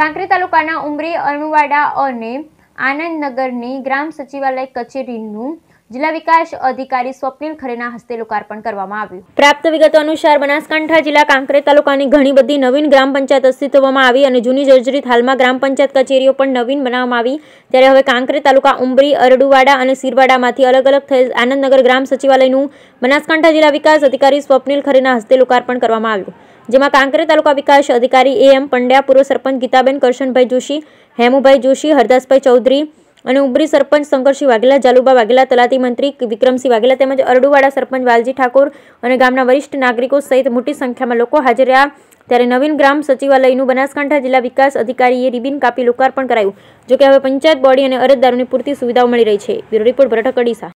કાંકરી તાલુકાના ઉમરી અણુવાડા અને આનંદનગરની ગ્રામ સચિવાલય કચેરીનું જિલ્લા વિકાસ અધિકારી સ્વપ્નિલ ખરેના હસ્તે લોકાર્પણ કરવામાં આવ્યું પ્રાપ્ત વિગતો અનુસાર બનાસકાંઠા જિલ્લા કાંકરે તાલુકાની ઘણી બધી નવીન ગ્રામ પંચાયત અસ્તિત્વમાં આવી અને જૂની જર્જરિત હાલમાં ગ્રામ પંચાયત કચેરીઓ પણ નવીન બનાવવામાં આવી ત્યારે હવે કાંકરે તાલુકા ઉમરી અરડુવાડા અને સિરવાડામાંથી અલગ અલગ થયેલ આનંદનગર ગ્રામ સચિવાલયનું બનાસકાંઠા જિલ્લા વિકાસ અધિકારી સ્વપ્નિલ ખરેના હસ્તે લોકાર્પણ કરવામાં આવ્યું જેમાં કાંકરે તાલુકા વિકાસ અધિકારી એ એમ પંડ્યા પૂર્વ સરપંચ ગીતાબેન કરશનભાઈ જોશી હેમુભાઈ જોશી હરદાસભાઈ ચૌધરી અને ઉભરી સરપંચ શંકરસિંહ વાઘેલા જાલુબા વાઘેલા તલાટી મંત્રી વિક્રમસિંહ વાઘેલા તેમજ અરડુવાડા સરપંચ વાલજી ઠાકોર અને ગામના વરિષ્ઠ નાગરિકો સહિત મોટી સંખ્યામાં લોકો હાજર રહ્યા ત્યારે નવીન ગ્રામ સચિવાલયનું બનાસકાંઠા જિલ્લા વિકાસ અધિકારીએ રિબિન કાપી લોકાર્પણ કરાયું જોકે હવે પંચાયત બોડી અને અરજદારોની પૂરતી સુવિધાઓ મળી રહી છે બ્યુરો રિપોર્ટ ભરઠક અડીસા